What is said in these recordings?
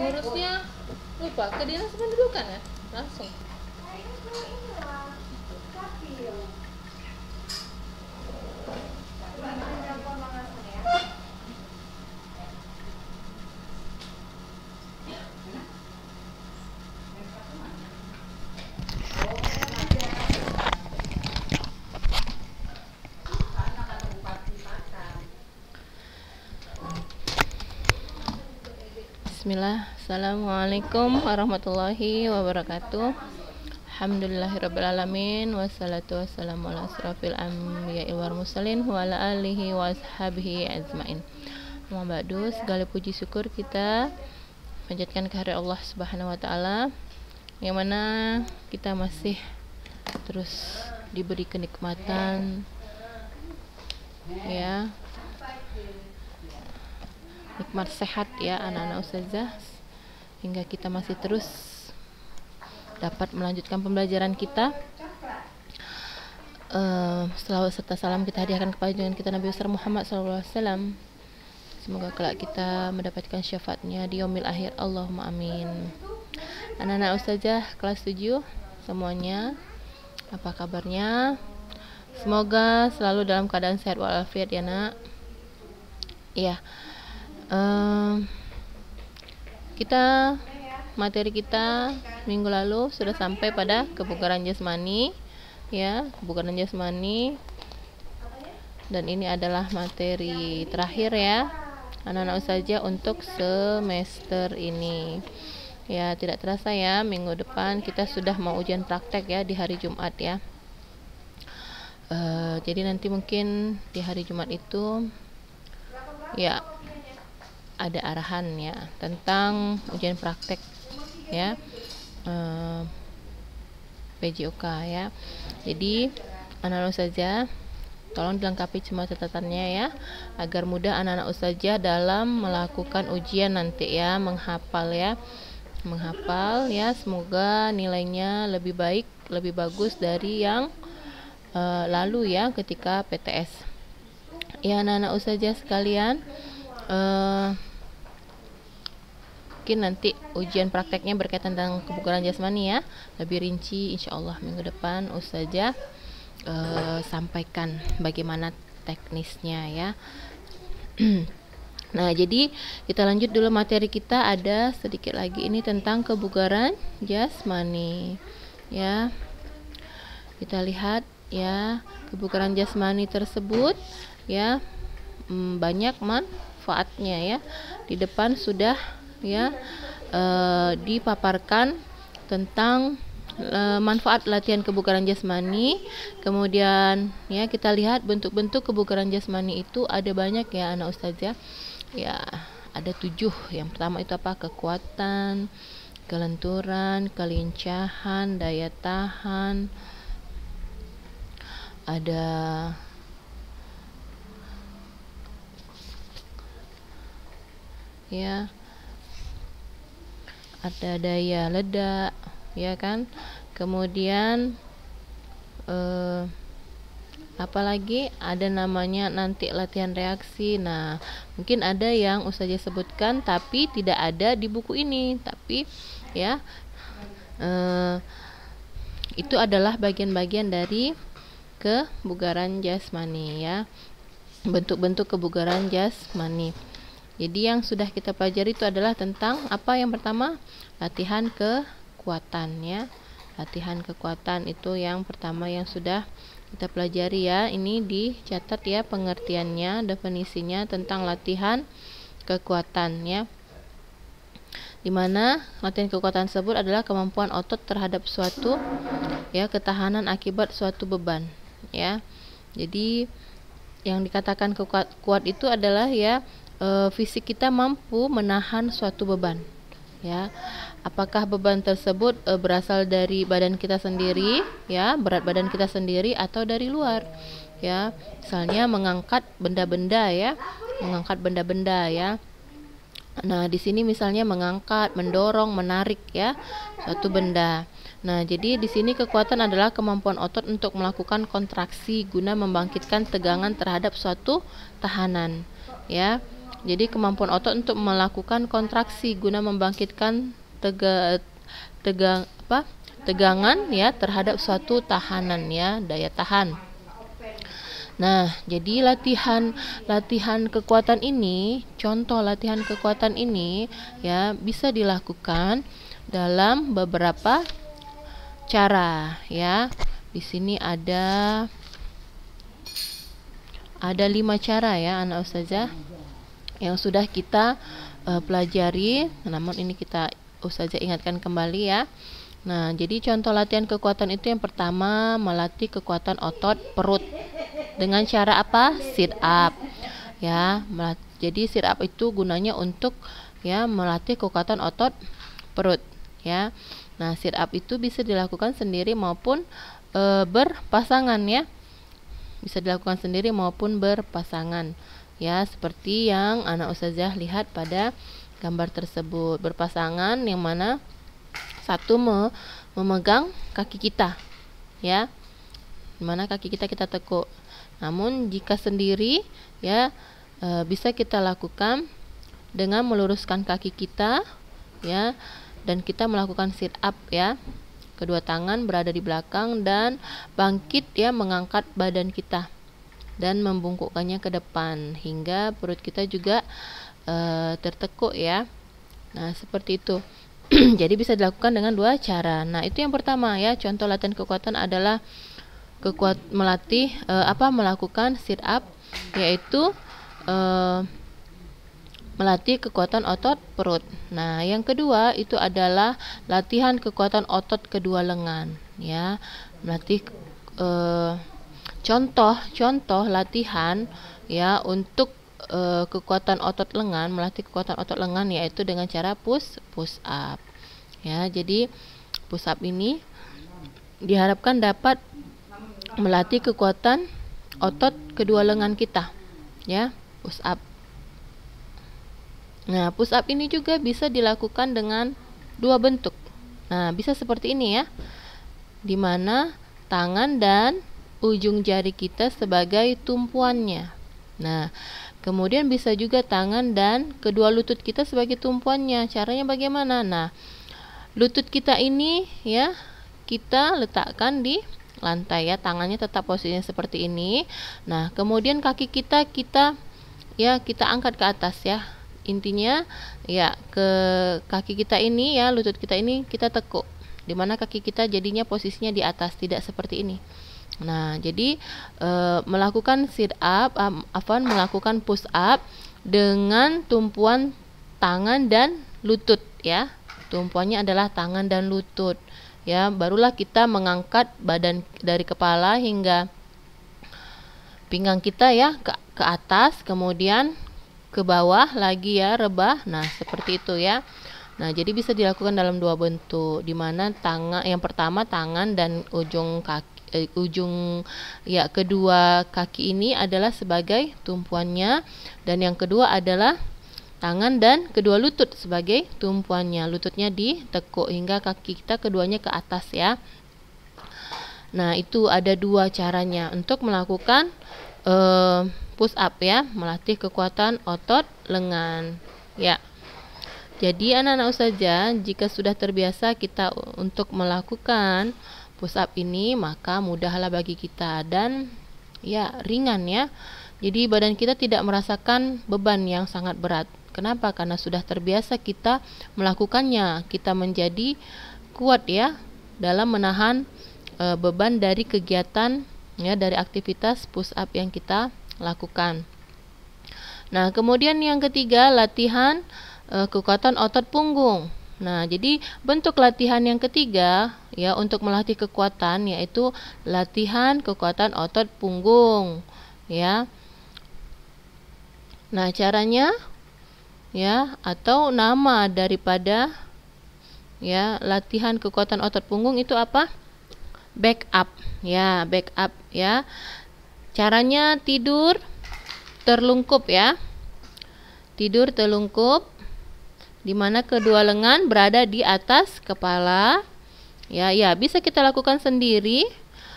ngurusnya lupa ke dinas pendudukan kan ya langsung Bismillah Assalamualaikum warahmatullahi wabarakatuh Alhamdulillahirrabbilalamin Wassalatu wassalamu ala asrafil anbiya ilwar musalin Wa ala alihi wa ashabihi azmain Mabadu segala puji syukur kita Menjadikan kehadirat Allah subhanahu wa ta'ala Yang mana kita masih Terus diberi kenikmatan Ya nikmat sehat ya anak-anak ustazah hingga kita masih terus dapat melanjutkan pembelajaran kita uh, selawat serta salam kita hadiahkan kepada junjungan kita Nabi besar Muhammad SAW semoga kelak kita mendapatkan syafaatnya di yaumil akhir Allahumma amin anak-anak ustazah kelas 7 semuanya apa kabarnya Semoga selalu dalam keadaan sehat walafiat ya nak. Iya uh, kita materi kita minggu lalu sudah sampai pada kebugaran jasmani ya kebugaran jasmani dan ini adalah materi terakhir ya anak-anak saja untuk semester ini ya tidak terasa ya minggu depan kita sudah mau ujian praktek ya di hari Jumat ya uh, jadi nanti mungkin di hari Jumat itu ya ada arahan ya tentang ujian praktek ya eh, PJOK ya jadi analog saja tolong dilengkapi semua catatannya ya agar mudah anak-anak ustazah dalam melakukan ujian nanti ya menghafal ya menghafal ya semoga nilainya lebih baik lebih bagus dari yang eh, lalu ya ketika PTS ya anak-anak ustazah sekalian uh, mungkin nanti ujian prakteknya berkaitan tentang kebugaran jasmani ya lebih rinci insyaallah minggu depan usaha uh, eh, sampaikan bagaimana teknisnya ya Nah, jadi kita lanjut dulu materi kita ada sedikit lagi ini tentang kebugaran jasmani. Ya. Kita lihat ya, kebugaran jasmani tersebut ya mm, banyak manfaatnya ya. Di depan sudah ya eh, dipaparkan tentang eh, manfaat latihan kebugaran jasmani. Kemudian ya kita lihat bentuk-bentuk kebugaran jasmani itu ada banyak ya anak ustazah. Ya. ya, ada tujuh. Yang pertama itu apa? Kekuatan, kelenturan, kelincahan, daya tahan. Ada ya ada daya ledak ya kan kemudian eh, apalagi ada namanya nanti latihan reaksi nah mungkin ada yang saja sebutkan tapi tidak ada di buku ini tapi ya eh, itu adalah bagian-bagian dari kebugaran jasmani ya bentuk-bentuk kebugaran jasmani jadi yang sudah kita pelajari itu adalah tentang apa yang pertama latihan kekuatan ya. Latihan kekuatan itu yang pertama yang sudah kita pelajari ya. Ini dicatat ya pengertiannya, definisinya tentang latihan kekuatan ya. Di mana latihan kekuatan tersebut adalah kemampuan otot terhadap suatu ya ketahanan akibat suatu beban ya. Jadi yang dikatakan kuat, kuat itu adalah ya e, fisik kita mampu menahan suatu beban ya apakah beban tersebut e, berasal dari badan kita sendiri ya berat badan kita sendiri atau dari luar ya misalnya mengangkat benda-benda ya mengangkat benda-benda ya Nah, di sini misalnya mengangkat, mendorong, menarik ya suatu benda. Nah, jadi di sini kekuatan adalah kemampuan otot untuk melakukan kontraksi guna membangkitkan tegangan terhadap suatu tahanan ya. Jadi kemampuan otot untuk melakukan kontraksi guna membangkitkan tega, tegang apa? tegangan ya terhadap suatu tahanan ya, daya tahan. Nah, jadi latihan latihan kekuatan ini, contoh latihan kekuatan ini ya bisa dilakukan dalam beberapa cara ya. Di sini ada ada lima cara ya anak ustazah yang sudah kita uh, pelajari. Namun ini kita saja ingatkan kembali ya. Nah, jadi contoh latihan kekuatan itu yang pertama melatih kekuatan otot perut dengan cara apa? Sit up. Ya, jadi sit up itu gunanya untuk ya melatih kekuatan otot perut ya. Nah, sit up itu bisa dilakukan sendiri maupun e, berpasangan ya. Bisa dilakukan sendiri maupun berpasangan ya seperti yang anak ustazah lihat pada gambar tersebut berpasangan yang mana satu me memegang kaki kita ya mana kaki kita kita tekuk namun jika sendiri ya e, bisa kita lakukan dengan meluruskan kaki kita ya dan kita melakukan sit up ya kedua tangan berada di belakang dan bangkit ya mengangkat badan kita dan membungkukkannya ke depan hingga perut kita juga e, tertekuk ya. Nah, seperti itu. Jadi bisa dilakukan dengan dua cara. Nah, itu yang pertama ya. Contoh latihan kekuatan adalah kekuat melatih e, apa melakukan sit up yaitu e, melatih kekuatan otot perut. Nah, yang kedua itu adalah latihan kekuatan otot kedua lengan ya. Melatih e, contoh-contoh latihan ya untuk uh, kekuatan otot lengan, melatih kekuatan otot lengan yaitu dengan cara push push up. Ya, jadi push up ini diharapkan dapat melatih kekuatan otot kedua lengan kita. Ya, push up. Nah, push up ini juga bisa dilakukan dengan dua bentuk. Nah, bisa seperti ini ya. Di mana tangan dan ujung jari kita sebagai tumpuannya. Nah, kemudian bisa juga tangan dan kedua lutut kita sebagai tumpuannya. Caranya bagaimana? Nah, lutut kita ini ya, kita letakkan di lantai ya, tangannya tetap posisinya seperti ini. Nah, kemudian kaki kita kita ya, kita angkat ke atas ya. Intinya ya ke kaki kita ini ya, lutut kita ini kita tekuk. Dimana kaki kita jadinya posisinya di atas, tidak seperti ini. Nah, jadi e, melakukan sit up, um, afan melakukan push up dengan tumpuan tangan dan lutut ya. Tumpuannya adalah tangan dan lutut ya. Barulah kita mengangkat badan dari kepala hingga pinggang kita ya ke, ke atas, kemudian ke bawah lagi ya rebah. Nah, seperti itu ya. Nah, jadi bisa dilakukan dalam dua bentuk, di mana tangan yang pertama tangan dan ujung kaki uh, ujung ya kedua kaki ini adalah sebagai tumpuannya dan yang kedua adalah tangan dan kedua lutut sebagai tumpuannya. Lututnya ditekuk hingga kaki kita keduanya ke atas ya. Nah, itu ada dua caranya untuk melakukan uh, eh, push up ya, melatih kekuatan otot lengan. Ya. Jadi anak-anak saja jika sudah terbiasa kita untuk melakukan push up ini maka mudahlah bagi kita dan ya ringan ya. Jadi badan kita tidak merasakan beban yang sangat berat. Kenapa? Karena sudah terbiasa kita melakukannya. Kita menjadi kuat ya dalam menahan e, beban dari kegiatan ya dari aktivitas push up yang kita lakukan. Nah, kemudian yang ketiga latihan e, kekuatan otot punggung. Nah, jadi bentuk latihan yang ketiga ya untuk melatih kekuatan yaitu latihan kekuatan otot punggung ya. Nah, caranya ya atau nama daripada ya latihan kekuatan otot punggung itu apa? Back up ya, back up ya. Caranya tidur terlungkup ya. Tidur terlungkup di mana kedua lengan berada di atas kepala. Ya, ya, bisa kita lakukan sendiri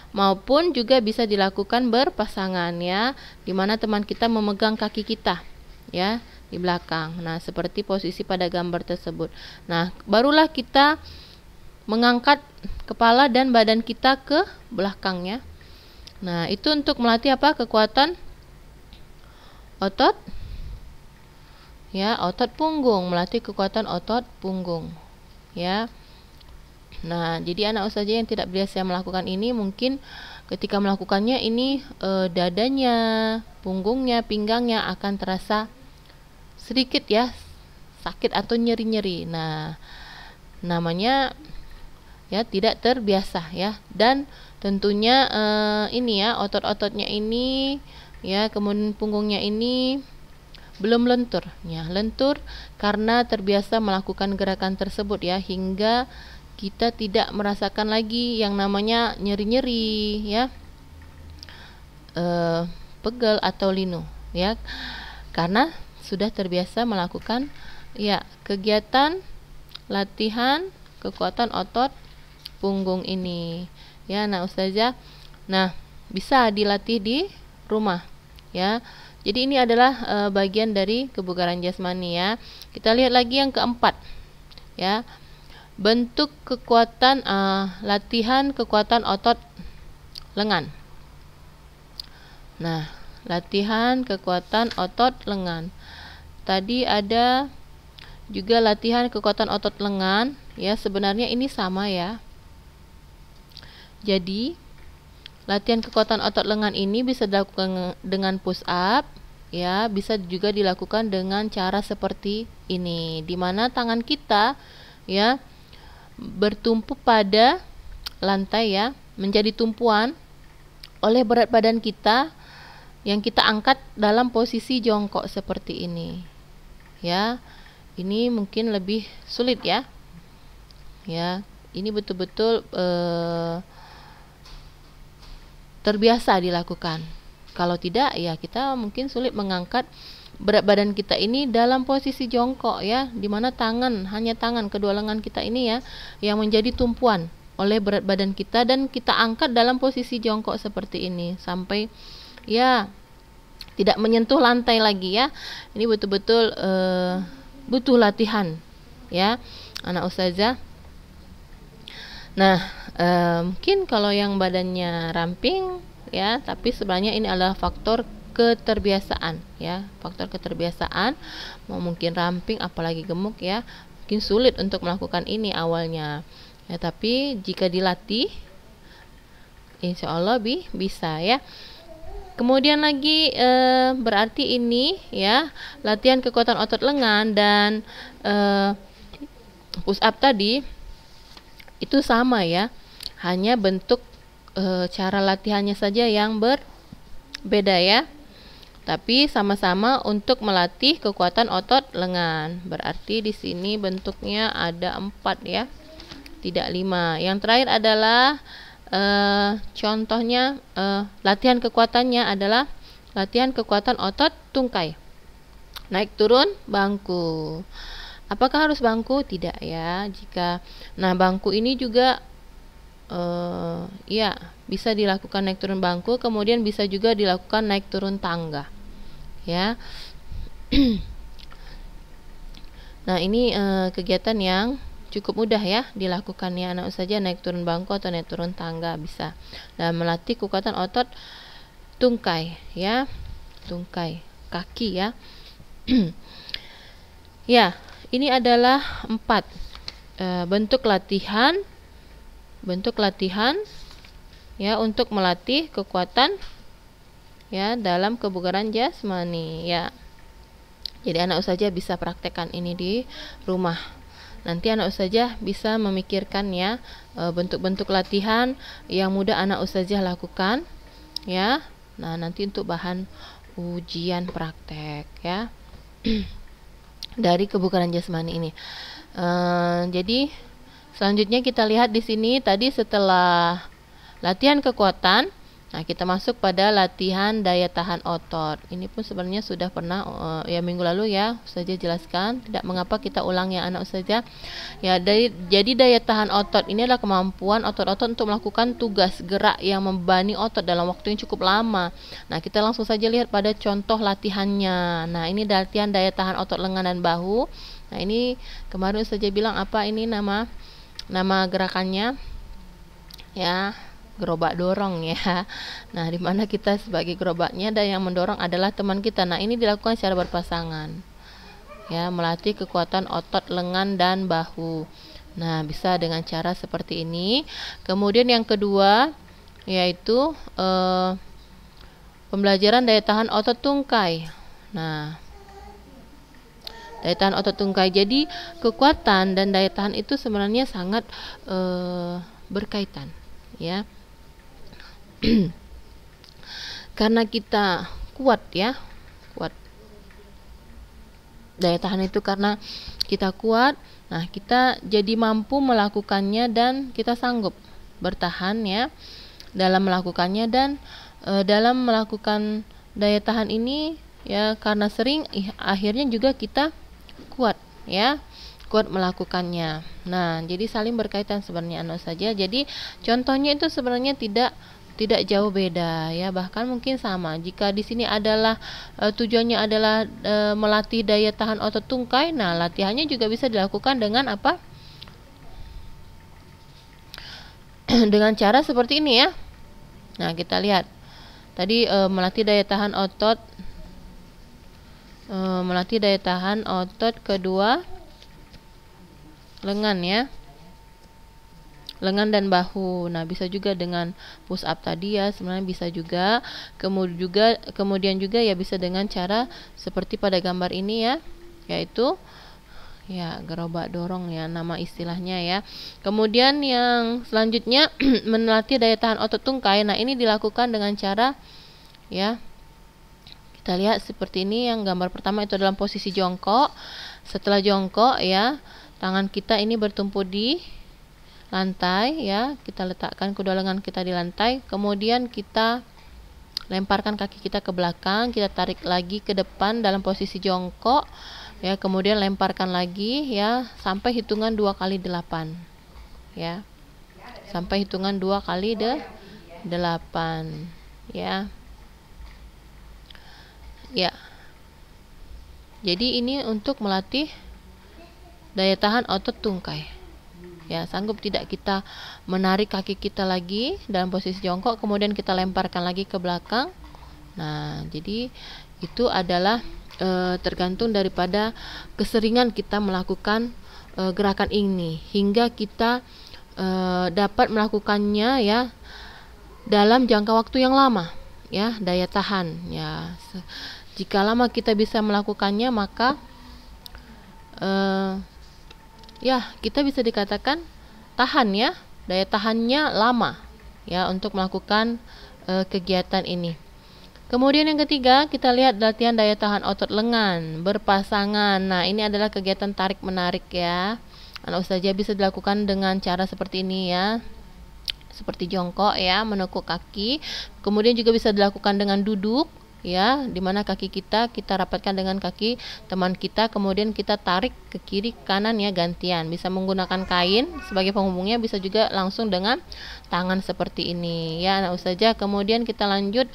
maupun juga bisa dilakukan berpasangan ya, di mana teman kita memegang kaki kita ya di belakang. Nah, seperti posisi pada gambar tersebut. Nah, barulah kita mengangkat kepala dan badan kita ke belakangnya. Nah, itu untuk melatih apa? Kekuatan otot ya otot punggung melatih kekuatan otot punggung ya nah jadi anak usaha yang tidak biasa melakukan ini mungkin ketika melakukannya ini e, dadanya punggungnya pinggangnya akan terasa sedikit ya sakit atau nyeri nyeri nah namanya ya tidak terbiasa ya dan tentunya e, ini ya otot-ototnya ini ya kemudian punggungnya ini belum lentur ya lentur karena terbiasa melakukan gerakan tersebut ya hingga kita tidak merasakan lagi yang namanya nyeri-nyeri ya e, pegel atau linu ya karena sudah terbiasa melakukan ya kegiatan latihan kekuatan otot punggung ini ya nah ustazah nah bisa dilatih di rumah ya. Jadi ini adalah e, bagian dari kebugaran jasmani ya. Kita lihat lagi yang keempat. Ya. Bentuk kekuatan e, latihan kekuatan otot lengan. Nah, latihan kekuatan otot lengan. Tadi ada juga latihan kekuatan otot lengan ya. Sebenarnya ini sama ya. Jadi Latihan kekuatan otot lengan ini bisa dilakukan dengan push up, ya, bisa juga dilakukan dengan cara seperti ini, di mana tangan kita ya bertumpu pada lantai ya, menjadi tumpuan oleh berat badan kita yang kita angkat dalam posisi jongkok seperti ini. Ya. Ini mungkin lebih sulit ya. Ya, ini betul-betul Uh, terbiasa dilakukan. Kalau tidak ya kita mungkin sulit mengangkat berat badan kita ini dalam posisi jongkok ya, di mana tangan hanya tangan kedua lengan kita ini ya yang menjadi tumpuan oleh berat badan kita dan kita angkat dalam posisi jongkok seperti ini sampai ya tidak menyentuh lantai lagi ya. Ini betul-betul uh, butuh latihan ya anak ustazah Nah, e, mungkin kalau yang badannya ramping ya, tapi sebenarnya ini adalah faktor keterbiasaan ya, faktor keterbiasaan mau mungkin ramping apalagi gemuk ya, mungkin sulit untuk melakukan ini awalnya. Ya, tapi jika dilatih insya Allah bi bisa ya. Kemudian lagi e, berarti ini ya latihan kekuatan otot lengan dan e, push up tadi itu sama ya hanya bentuk e, cara latihannya saja yang berbeda ya tapi sama-sama untuk melatih kekuatan otot lengan berarti di sini bentuknya ada empat ya tidak lima yang terakhir adalah e, contohnya e, latihan kekuatannya adalah latihan kekuatan otot tungkai naik turun bangku Apakah harus bangku? Tidak ya. Jika nah bangku ini juga uh, ya bisa dilakukan naik turun bangku, kemudian bisa juga dilakukan naik turun tangga. Ya. nah, ini uh, kegiatan yang cukup mudah ya dilakukannya anak saja naik turun bangku atau naik turun tangga bisa Nah melatih kekuatan otot tungkai ya tungkai kaki ya ya ini adalah empat e, bentuk latihan, bentuk latihan ya untuk melatih kekuatan ya dalam kebugaran jasmani ya. Jadi anak usaha bisa praktekkan ini di rumah. Nanti anak usaha bisa memikirkan ya e, bentuk-bentuk latihan yang mudah anak usaha lakukan ya. Nah, nanti untuk bahan ujian praktek ya. dari kebukaran jasmani ini. Uh, jadi selanjutnya kita lihat di sini tadi setelah latihan kekuatan Nah, kita masuk pada latihan daya tahan otot. Ini pun sebenarnya sudah pernah uh, ya minggu lalu ya saja jelaskan. Tidak mengapa kita ulang ya anak saja. Ya, dari, jadi daya tahan otot ini adalah kemampuan otot-otot untuk melakukan tugas gerak yang membani otot dalam waktu yang cukup lama. Nah, kita langsung saja lihat pada contoh latihannya. Nah, ini latihan daya tahan otot lengan dan bahu. Nah, ini kemarin saja bilang apa ini nama nama gerakannya. Ya, gerobak dorong ya. Nah, di mana kita sebagai gerobaknya dan yang mendorong adalah teman kita. Nah, ini dilakukan secara berpasangan. Ya, melatih kekuatan otot lengan dan bahu. Nah, bisa dengan cara seperti ini. Kemudian yang kedua yaitu eh, pembelajaran daya tahan otot tungkai. Nah, daya tahan otot tungkai. Jadi kekuatan dan daya tahan itu sebenarnya sangat eh, berkaitan, ya. karena kita kuat ya kuat daya tahan itu karena kita kuat nah kita jadi mampu melakukannya dan kita sanggup bertahan ya dalam melakukannya dan e, dalam melakukan daya tahan ini ya karena sering eh, akhirnya juga kita kuat ya kuat melakukannya. Nah, jadi saling berkaitan sebenarnya anu saja. Jadi contohnya itu sebenarnya tidak tidak jauh beda ya bahkan mungkin sama jika di sini adalah e, tujuannya adalah e, melatih daya tahan otot tungkai nah latihannya juga bisa dilakukan dengan apa dengan cara seperti ini ya nah kita lihat tadi e, melatih daya tahan otot e, melatih daya tahan otot kedua lengan ya lengan dan bahu. Nah, bisa juga dengan push up tadi ya, sebenarnya bisa juga. Kemudian juga kemudian juga ya bisa dengan cara seperti pada gambar ini ya, yaitu ya gerobak dorong ya nama istilahnya ya kemudian yang selanjutnya melatih daya tahan otot tungkai nah ini dilakukan dengan cara ya kita lihat seperti ini yang gambar pertama itu dalam posisi jongkok setelah jongkok ya tangan kita ini bertumpu di lantai ya kita letakkan kedua lengan kita di lantai kemudian kita lemparkan kaki kita ke belakang kita tarik lagi ke depan dalam posisi jongkok ya kemudian lemparkan lagi ya sampai hitungan dua kali delapan ya sampai hitungan dua kali de delapan ya ya jadi ini untuk melatih daya tahan otot tungkai ya sanggup tidak kita menarik kaki kita lagi dalam posisi jongkok kemudian kita lemparkan lagi ke belakang nah jadi itu adalah e, tergantung daripada keseringan kita melakukan e, gerakan ini hingga kita e, dapat melakukannya ya dalam jangka waktu yang lama ya daya tahan ya jika lama kita bisa melakukannya maka e, ya kita bisa dikatakan tahan ya daya tahannya lama ya untuk melakukan e, kegiatan ini. Kemudian yang ketiga, kita lihat latihan daya tahan otot lengan berpasangan. Nah, ini adalah kegiatan tarik menarik ya. Anak saja bisa dilakukan dengan cara seperti ini ya. Seperti jongkok ya, menekuk kaki. Kemudian juga bisa dilakukan dengan duduk ya dimana kaki kita kita rapatkan dengan kaki teman kita kemudian kita tarik ke kiri kanan ya gantian bisa menggunakan kain sebagai penghubungnya bisa juga langsung dengan tangan seperti ini ya nah saja kemudian kita lanjut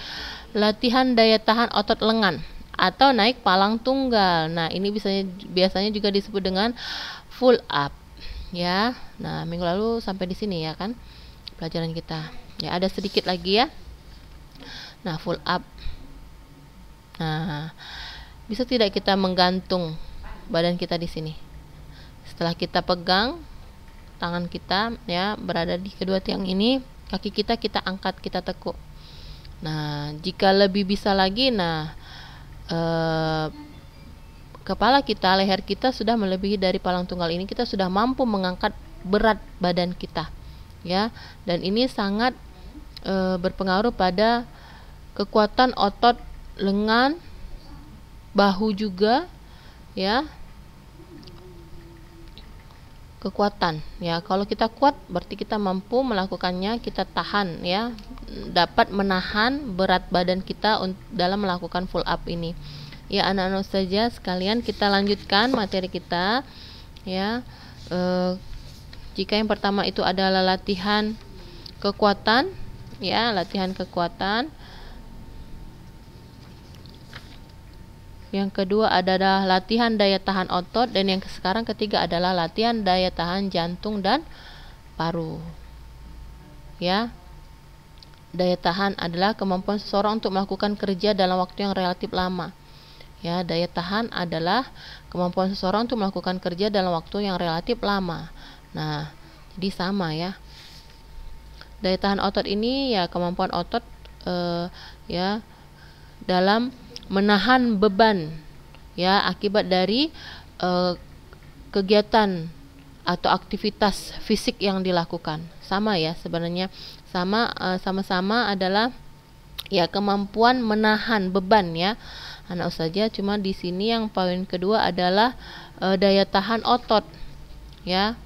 latihan daya tahan otot lengan atau naik palang tunggal nah ini biasanya biasanya juga disebut dengan full up ya nah minggu lalu sampai di sini ya kan pelajaran kita ya ada sedikit lagi ya nah full up Nah, bisa tidak kita menggantung badan kita di sini? Setelah kita pegang tangan kita ya berada di kedua tiang ini, kaki kita kita angkat, kita tekuk. Nah, jika lebih bisa lagi, nah eh, kepala kita, leher kita sudah melebihi dari palang tunggal ini, kita sudah mampu mengangkat berat badan kita, ya. Dan ini sangat e, berpengaruh pada kekuatan otot lengan, bahu juga ya. Kekuatan ya. Kalau kita kuat berarti kita mampu melakukannya, kita tahan ya. Dapat menahan berat badan kita dalam melakukan full up ini. Ya anak-anak saja sekalian kita lanjutkan materi kita ya. E, jika yang pertama itu adalah latihan kekuatan ya, latihan kekuatan Yang kedua adalah latihan daya tahan otot dan yang sekarang ketiga adalah latihan daya tahan jantung dan paru. Ya. Daya tahan adalah kemampuan seseorang untuk melakukan kerja dalam waktu yang relatif lama. Ya, daya tahan adalah kemampuan seseorang untuk melakukan kerja dalam waktu yang relatif lama. Nah, jadi sama ya. Daya tahan otot ini ya kemampuan otot eh, ya dalam menahan beban ya akibat dari uh, kegiatan atau aktivitas fisik yang dilakukan. Sama ya sebenarnya sama uh, sama-sama adalah ya kemampuan menahan beban ya anak saja cuma di sini yang poin kedua adalah uh, daya tahan otot ya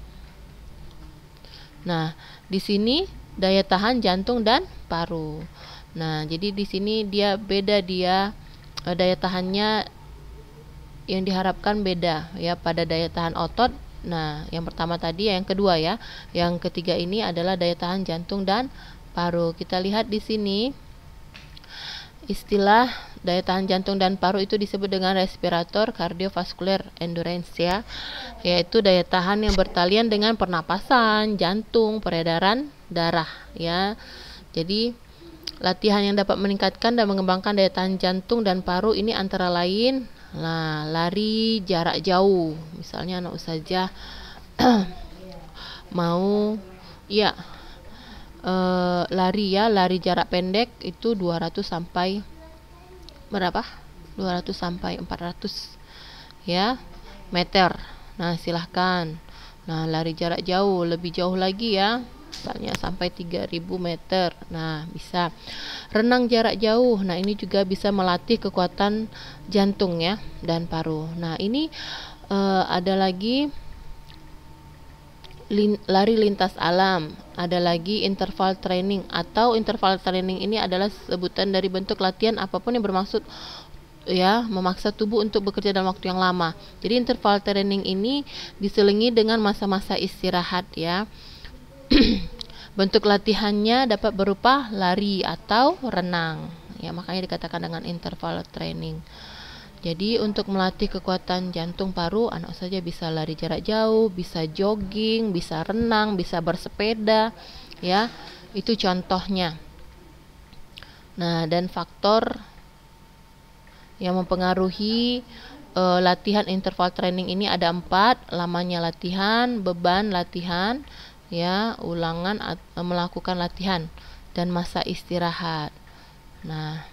nah di sini daya tahan jantung dan paru nah jadi di sini dia beda dia E, daya tahannya yang diharapkan beda ya pada daya tahan otot. Nah, yang pertama tadi, ya, yang kedua ya, yang ketiga ini adalah daya tahan jantung dan paru. Kita lihat di sini istilah daya tahan jantung dan paru itu disebut dengan respirator cardiovascular endurance ya, yaitu daya tahan yang bertalian dengan pernapasan, jantung, peredaran darah ya. Jadi Latihan yang dapat meningkatkan dan mengembangkan daya tahan jantung dan paru ini antara lain nah, lari jarak jauh. Misalnya anak usaha mau ya e, lari ya, lari jarak pendek itu 200 sampai berapa? 200 sampai 400 ya meter. Nah, silahkan. Nah, lari jarak jauh, lebih jauh lagi ya misalnya sampai 3000 meter. Nah, bisa. Renang jarak jauh. Nah, ini juga bisa melatih kekuatan jantung ya dan paru. Nah, ini e, ada lagi lin, lari lintas alam. Ada lagi interval training atau interval training ini adalah sebutan dari bentuk latihan apapun yang bermaksud ya memaksa tubuh untuk bekerja dalam waktu yang lama. Jadi interval training ini diselingi dengan masa-masa istirahat ya. Bentuk latihannya dapat berupa lari atau renang. Ya, makanya dikatakan dengan interval training. Jadi untuk melatih kekuatan jantung paru, anak saja bisa lari jarak jauh, bisa jogging, bisa renang, bisa bersepeda, ya. Itu contohnya. Nah, dan faktor yang mempengaruhi e, latihan interval training ini ada empat, lamanya latihan, beban latihan, ya ulangan e, melakukan latihan dan masa istirahat. Nah,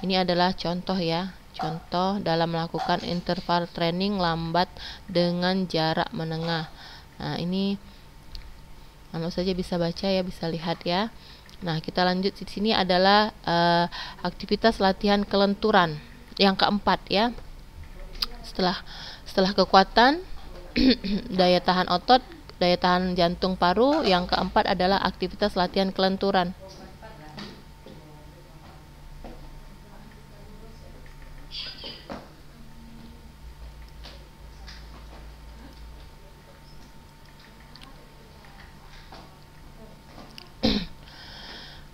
ini adalah contoh ya, contoh dalam melakukan interval training lambat dengan jarak menengah. Nah, ini anu saja bisa baca ya, bisa lihat ya. Nah, kita lanjut di sini adalah uh, aktivitas latihan kelenturan yang keempat ya. Setelah setelah kekuatan daya tahan otot daya tahan jantung paru, yang keempat adalah aktivitas latihan kelenturan.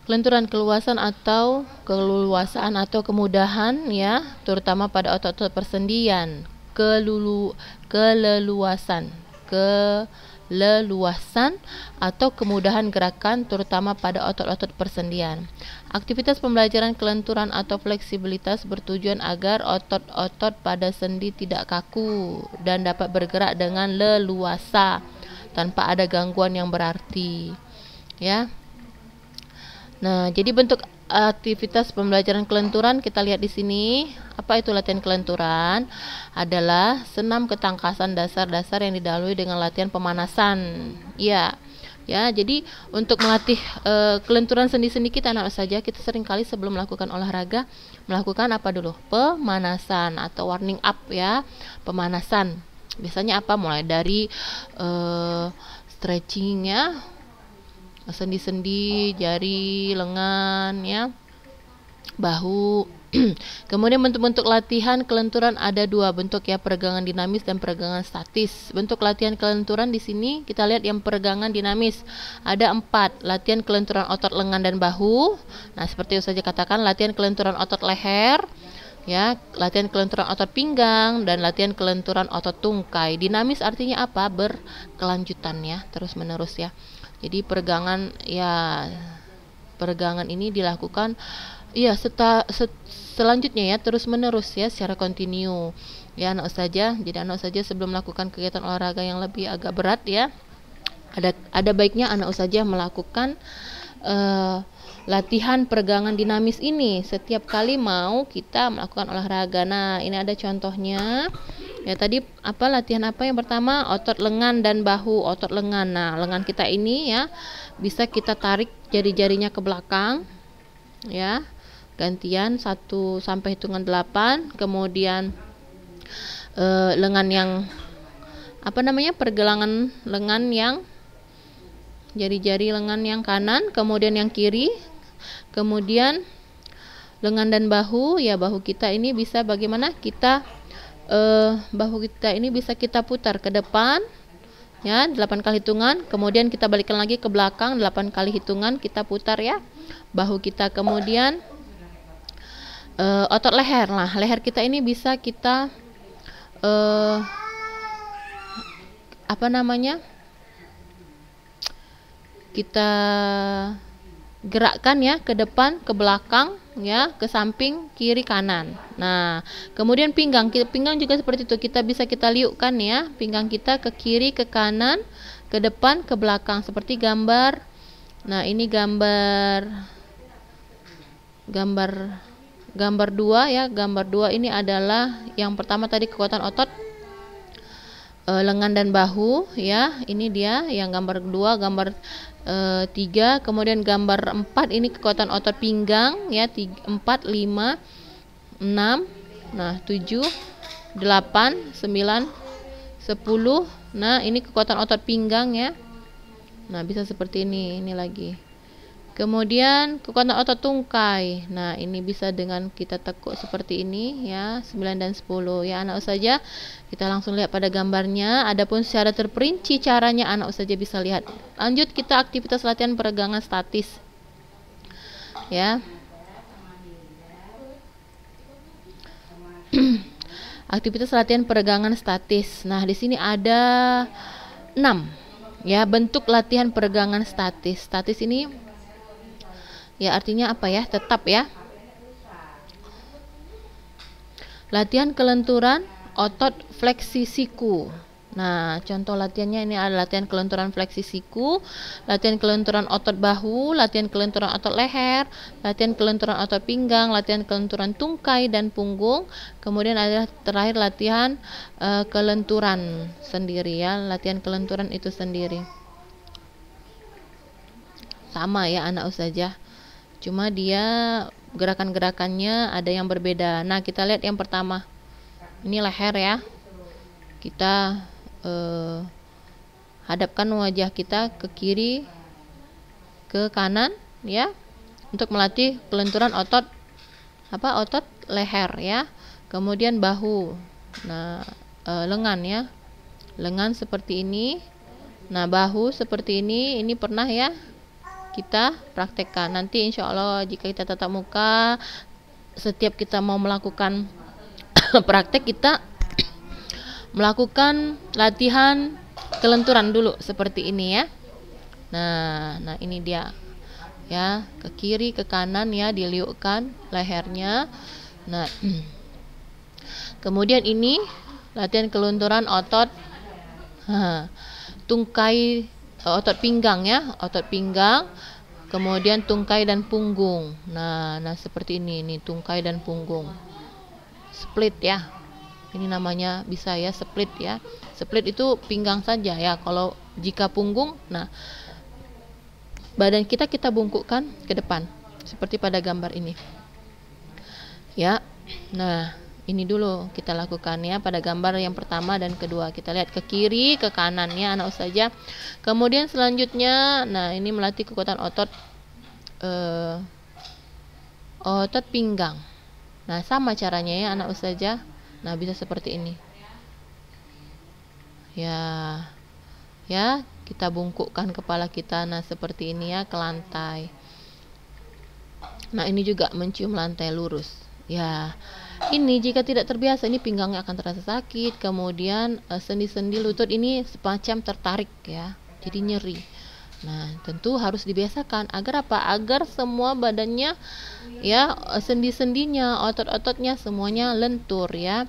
kelenturan keluasan atau keluasaan atau kemudahan ya terutama pada otot-otot persendian kelulu keleluasan ke leluasan atau kemudahan gerakan terutama pada otot-otot persendian. Aktivitas pembelajaran kelenturan atau fleksibilitas bertujuan agar otot-otot pada sendi tidak kaku dan dapat bergerak dengan leluasa tanpa ada gangguan yang berarti. Ya. Nah, jadi bentuk aktivitas pembelajaran kelenturan kita lihat di sini. Apa itu latihan kelenturan? Adalah senam ketangkasan dasar-dasar yang didalui dengan latihan pemanasan. Ya. Ya, jadi untuk melatih e, kelenturan sendi-sendi kita anak saja kita seringkali sebelum melakukan olahraga melakukan apa dulu? Pemanasan atau warming up ya. Pemanasan. Biasanya apa? Mulai dari e, stretching ya, sendi-sendi jari lengan ya bahu Kemudian bentuk-bentuk latihan kelenturan ada dua bentuk ya peregangan dinamis dan peregangan statis. Bentuk latihan kelenturan di sini kita lihat yang peregangan dinamis ada empat latihan kelenturan otot lengan dan bahu. Nah seperti yang saya katakan latihan kelenturan otot leher, ya latihan kelenturan otot pinggang dan latihan kelenturan otot tungkai dinamis artinya apa berkelanjutan ya terus menerus ya jadi peregangan ya peregangan ini dilakukan ya seta, set, selanjutnya ya terus menerus ya secara kontinu. Ya anak saja. Jadi anak saja sebelum melakukan kegiatan olahraga yang lebih agak berat ya. Ada ada baiknya anak saja melakukan uh, latihan peregangan dinamis ini setiap kali mau kita melakukan olahraga. Nah, ini ada contohnya. Ya tadi apa latihan apa yang pertama otot lengan dan bahu, otot lengan. Nah, lengan kita ini ya bisa kita tarik jari-jarinya ke belakang ya. Gantian satu sampai hitungan delapan kemudian e, lengan yang apa namanya? pergelangan lengan yang jari-jari lengan yang kanan, kemudian yang kiri, kemudian lengan dan bahu. Ya, bahu kita ini bisa bagaimana? Kita uh, bahu kita ini bisa kita putar ke depan ya 8 kali hitungan kemudian kita balikkan lagi ke belakang 8 kali hitungan kita putar ya bahu kita kemudian uh, otot leher lah leher kita ini bisa kita uh, apa namanya kita gerakkan ya ke depan ke belakang ya ke samping kiri kanan. Nah, kemudian pinggang pinggang juga seperti itu kita bisa kita liukkan ya pinggang kita ke kiri ke kanan ke depan ke belakang seperti gambar. Nah ini gambar gambar gambar dua ya gambar dua ini adalah yang pertama tadi kekuatan otot e, lengan dan bahu ya ini dia yang gambar dua gambar e, eh, 3 kemudian gambar 4 ini kekuatan otot pinggang ya 3, 4 5 6 nah 7 8 9 10 nah ini kekuatan otot pinggang ya nah bisa seperti ini ini lagi Kemudian kekuatan otot tungkai. Nah, ini bisa dengan kita tekuk seperti ini ya, 9 dan 10 ya anak usaha. Kita langsung lihat pada gambarnya. Adapun secara terperinci caranya anak usaha bisa lihat. Lanjut kita aktivitas latihan peregangan statis. Ya. aktivitas latihan peregangan statis. Nah, di sini ada 6 ya bentuk latihan peregangan statis. Statis ini ya artinya apa ya tetap ya latihan kelenturan otot fleksi siku Nah, contoh latihannya ini ada latihan kelenturan fleksi siku, latihan kelenturan otot bahu, latihan kelenturan otot leher, latihan kelenturan otot pinggang, latihan kelenturan tungkai dan punggung. Kemudian ada terakhir latihan e, kelenturan sendiri ya, latihan kelenturan itu sendiri. Sama ya anak usajah cuma dia gerakan-gerakannya ada yang berbeda nah kita lihat yang pertama ini leher ya kita eh, hadapkan wajah kita ke kiri ke kanan ya untuk melatih kelenturan otot apa otot leher ya kemudian bahu nah eh, lengan ya lengan seperti ini nah bahu seperti ini ini pernah ya kita praktekkan nanti insya Allah jika kita tatap muka setiap kita mau melakukan praktek kita melakukan latihan kelenturan dulu seperti ini ya nah nah ini dia ya ke kiri ke kanan ya diliukkan lehernya nah kemudian ini latihan kelenturan otot tungkai otot pinggang ya, otot pinggang, kemudian tungkai dan punggung. Nah, nah seperti ini ini tungkai dan punggung. Split ya. Ini namanya bisa ya split ya. Split itu pinggang saja ya. Kalau jika punggung, nah badan kita kita bungkukkan ke depan seperti pada gambar ini. Ya. Nah, ini dulu kita lakukan ya pada gambar yang pertama dan kedua kita lihat ke kiri ke kanan ya anak saja kemudian selanjutnya nah ini melatih kekuatan otot eh, otot pinggang nah sama caranya ya anak saja nah bisa seperti ini ya ya kita bungkukkan kepala kita nah seperti ini ya ke lantai nah ini juga mencium lantai lurus ya ini jika tidak terbiasa ini pinggangnya akan terasa sakit kemudian eh, sendi-sendi lutut ini semacam tertarik ya jadi nyeri nah tentu harus dibiasakan agar apa agar semua badannya ya eh, sendi-sendinya otot-ototnya semuanya lentur ya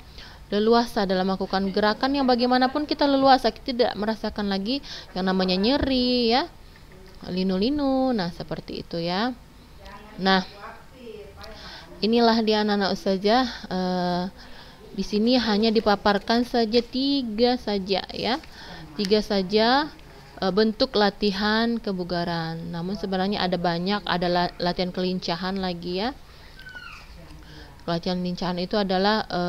leluasa dalam melakukan gerakan yang bagaimanapun kita leluasa kita tidak merasakan lagi yang namanya nyeri ya linu-linu nah seperti itu ya nah inilah dia anak-anak saja, uh, eh, di sini hanya dipaparkan saja tiga saja ya tiga saja eh, bentuk latihan kebugaran namun sebenarnya ada banyak ada latihan kelincahan lagi ya latihan kelincahan itu adalah e,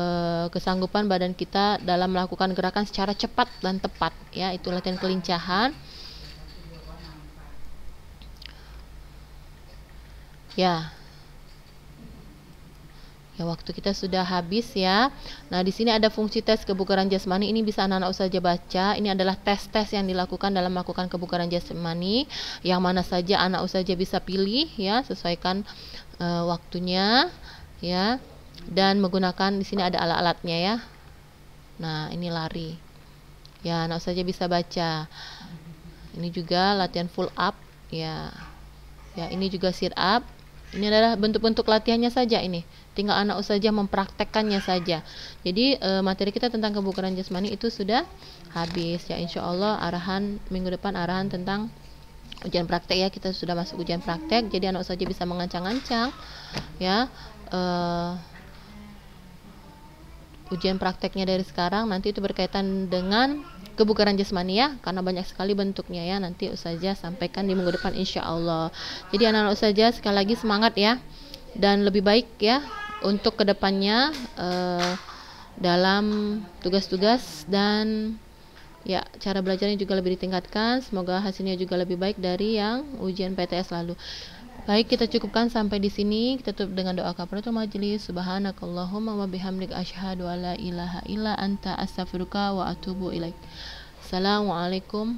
kesanggupan badan kita dalam melakukan gerakan secara cepat dan tepat ya itu latihan kelincahan ya Ya, waktu kita sudah habis ya. Nah, di sini ada fungsi tes kebugaran jasmani. Ini bisa anak-anak saja baca. Ini adalah tes-tes yang dilakukan dalam melakukan kebugaran jasmani yang mana saja anak saja bisa pilih ya, sesuaikan uh, waktunya ya. Dan menggunakan di sini ada alat-alatnya ya. Nah, ini lari. Ya, anak saja bisa baca. Ini juga latihan full up ya. Ya, ini juga sit up. Ini adalah bentuk-bentuk latihannya saja ini tinggal anak saja mempraktekkannya saja. Jadi e, materi kita tentang kebugaran jasmani itu sudah habis ya insya Allah arahan minggu depan arahan tentang ujian praktek ya kita sudah masuk ujian praktek jadi anak saja bisa mengancang-ancang ya e, ujian prakteknya dari sekarang nanti itu berkaitan dengan kebugaran jasmani ya karena banyak sekali bentuknya ya nanti usaha sampaikan di minggu depan insya Allah jadi anak-anak usaha sekali lagi semangat ya dan lebih baik ya untuk kedepannya uh, dalam tugas-tugas dan ya cara belajarnya juga lebih ditingkatkan semoga hasilnya juga lebih baik dari yang ujian PTS lalu baik kita cukupkan sampai di sini kita tutup dengan doa kafaratul majelis subhanakallahumma wa bihamdik asyhadu alla ilaha illa anta astaghfiruka wa atubu ilaik assalamualaikum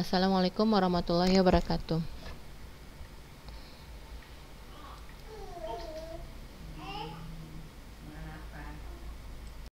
Assalamualaikum warahmatullahi wabarakatuh